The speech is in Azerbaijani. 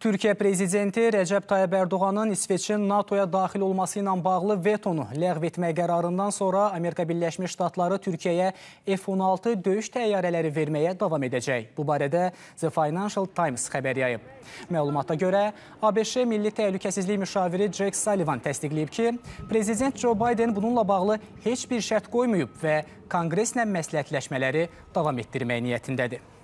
Türkiyə prezidenti Rəcəb Tayyib Ərdoğanın İsveçin NATO-ya daxil olması ilə bağlı vetonu ləğv etmək qərarından sonra Amerika Birləşmiş Ştatları Türkiyəyə F-16 döyüş təyyarələri verməyə davam edəcək. Bu barədə The Financial Times xəbər yayıb. Məlumata görə, ABŞ Milli Təhlükəsizlik müşaviri Jack Sullivan təsdiqləyib ki, prezident Joe Biden bununla bağlı heç bir şərt qoymayıb və konqreslə məsləhətləşmələri davam etdirmək niyyətindədir.